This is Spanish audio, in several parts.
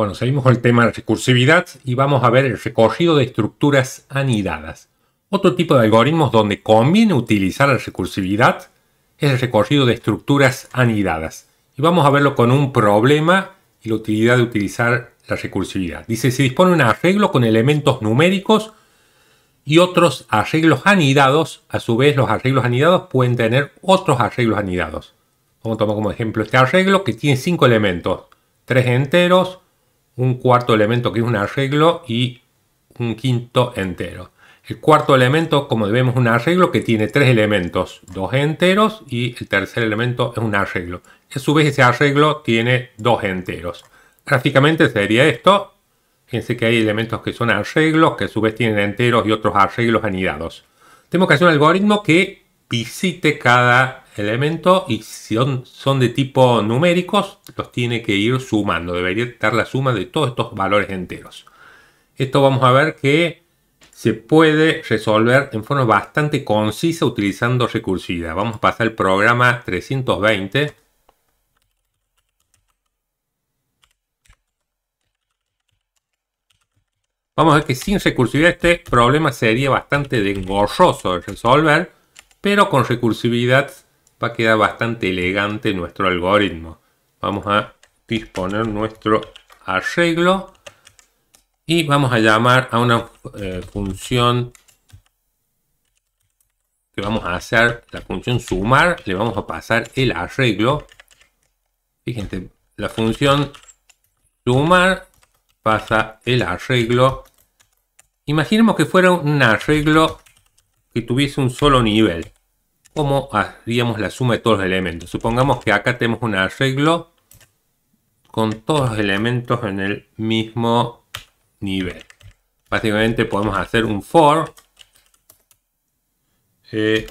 Bueno, seguimos con el tema de recursividad y vamos a ver el recorrido de estructuras anidadas. Otro tipo de algoritmos donde conviene utilizar la recursividad es el recorrido de estructuras anidadas. Y vamos a verlo con un problema y la utilidad de utilizar la recursividad. Dice, si dispone un arreglo con elementos numéricos y otros arreglos anidados, a su vez los arreglos anidados pueden tener otros arreglos anidados. Vamos a tomar como ejemplo este arreglo que tiene cinco elementos, tres enteros, un cuarto elemento que es un arreglo y un quinto entero. El cuarto elemento, como vemos, un arreglo que tiene tres elementos, dos enteros y el tercer elemento es un arreglo. A su vez ese arreglo tiene dos enteros. Gráficamente sería esto. Fíjense que hay elementos que son arreglos, que a su vez tienen enteros y otros arreglos anidados. Tenemos que hacer un algoritmo que visite cada elemento y si son, de tipo numéricos, los tiene que ir sumando. Debería estar la suma de todos estos valores enteros. Esto vamos a ver que se puede resolver en forma bastante concisa utilizando recursividad. Vamos a pasar al programa 320. Vamos a ver que sin recursividad este problema sería bastante engorroso de resolver pero con recursividad va a quedar bastante elegante nuestro algoritmo. Vamos a disponer nuestro arreglo y vamos a llamar a una eh, función que vamos a hacer, la función sumar, le vamos a pasar el arreglo. Fíjense, la función sumar pasa el arreglo. Imaginemos que fuera un arreglo que tuviese un solo nivel. ¿Cómo haríamos la suma de todos los elementos? Supongamos que acá tenemos un arreglo con todos los elementos en el mismo nivel. Básicamente podemos hacer un for. Eh,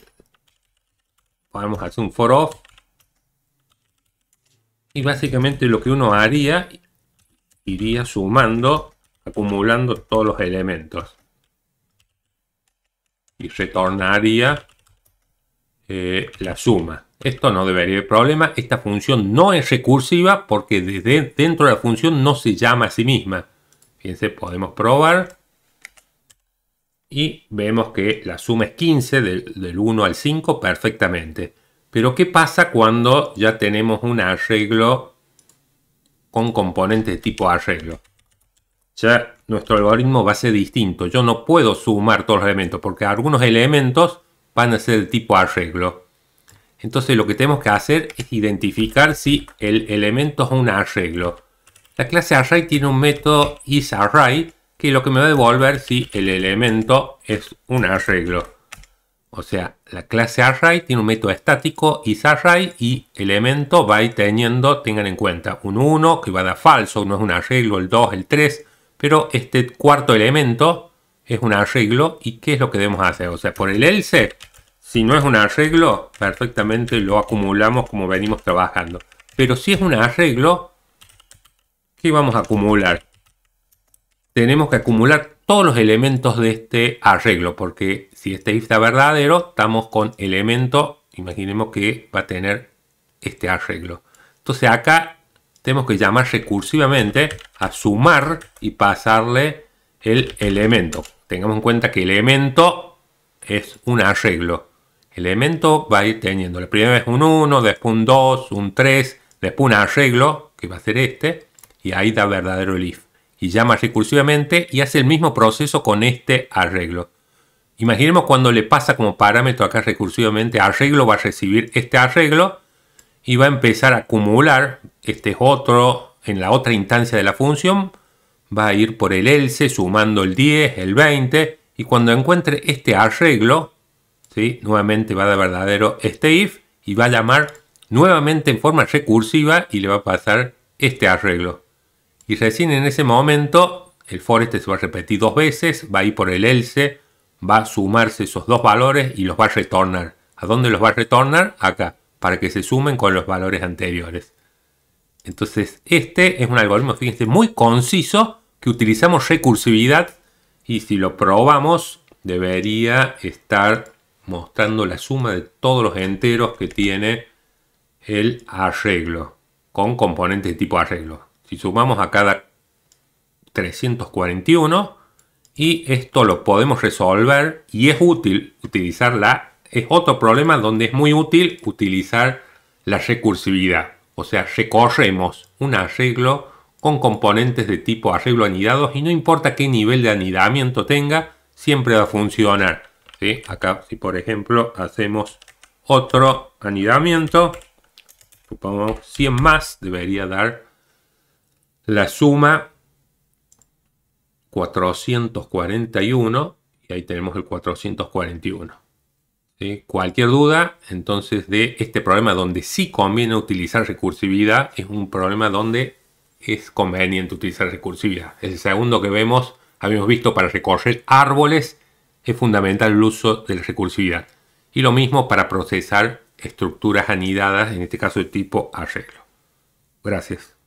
podemos hacer un for of. Y básicamente lo que uno haría, iría sumando, acumulando todos los elementos y retornaría eh, la suma. Esto no debería haber problema. Esta función no es recursiva porque desde dentro de la función no se llama a sí misma. Fíjense, podemos probar. Y vemos que la suma es 15 del, del 1 al 5 perfectamente. Pero ¿qué pasa cuando ya tenemos un arreglo con componentes de tipo arreglo? ya nuestro algoritmo va a ser distinto. Yo no puedo sumar todos los elementos porque algunos elementos van a ser de tipo arreglo. Entonces lo que tenemos que hacer es identificar si el elemento es un arreglo. La clase array tiene un método isArray que lo que me va a devolver si el elemento es un arreglo. O sea, la clase array tiene un método estático isArray y elemento va a teniendo, tengan en cuenta, un 1 que va a dar falso, no es un arreglo, el 2, el 3, pero este cuarto elemento es un arreglo. ¿Y qué es lo que debemos hacer? O sea, por el else, si no es un arreglo, perfectamente lo acumulamos como venimos trabajando. Pero si es un arreglo, ¿qué vamos a acumular? Tenemos que acumular todos los elementos de este arreglo, porque si este if está verdadero, estamos con elemento, imaginemos que va a tener este arreglo. Entonces acá tenemos que llamar recursivamente a sumar y pasarle el elemento. Tengamos en cuenta que elemento es un arreglo. Elemento va a ir teniendo la primera vez un 1, después un 2, un 3, después un arreglo, que va a ser este, y ahí da verdadero el if. Y llama recursivamente y hace el mismo proceso con este arreglo. Imaginemos cuando le pasa como parámetro acá recursivamente arreglo va a recibir este arreglo y va a empezar a acumular, este es otro, en la otra instancia de la función, va a ir por el else sumando el 10, el 20, y cuando encuentre este arreglo, si nuevamente va de verdadero este if, y va a llamar nuevamente en forma recursiva y le va a pasar este arreglo. Y recién en ese momento, el for este se va a repetir dos veces, va a ir por el else, va a sumarse esos dos valores y los va a retornar. ¿A dónde los va a retornar? Acá para que se sumen con los valores anteriores. Entonces, este es un algoritmo, fíjense, muy conciso, que utilizamos recursividad y si lo probamos, debería estar mostrando la suma de todos los enteros que tiene el arreglo, con componentes de tipo arreglo. Si sumamos a cada 341 y esto lo podemos resolver y es útil utilizar la es otro problema donde es muy útil utilizar la recursividad. O sea, recorremos un arreglo con componentes de tipo arreglo anidados y no importa qué nivel de anidamiento tenga, siempre va a funcionar. Acá, si por ejemplo hacemos otro anidamiento, supongamos 100 más, debería dar la suma 441 y ahí tenemos el 441. Cualquier duda entonces de este problema donde sí conviene utilizar recursividad es un problema donde es conveniente utilizar recursividad. El segundo que vemos, habíamos visto para recorrer árboles, es fundamental el uso de la recursividad. Y lo mismo para procesar estructuras anidadas, en este caso de tipo arreglo. Gracias.